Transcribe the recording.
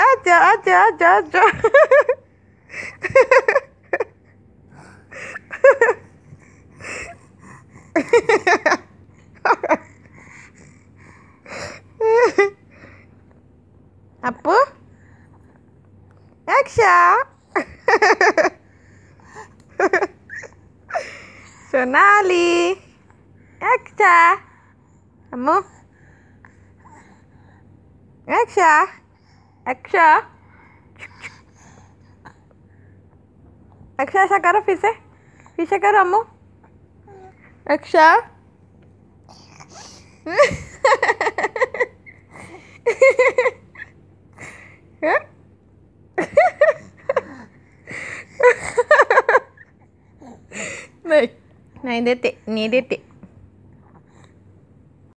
Adja, adja, adja, adja. Apa? Aksha. Sonali. Aksha. Kamu? Aksha. Aksa, aksa sakara pise, pise karamo, aksa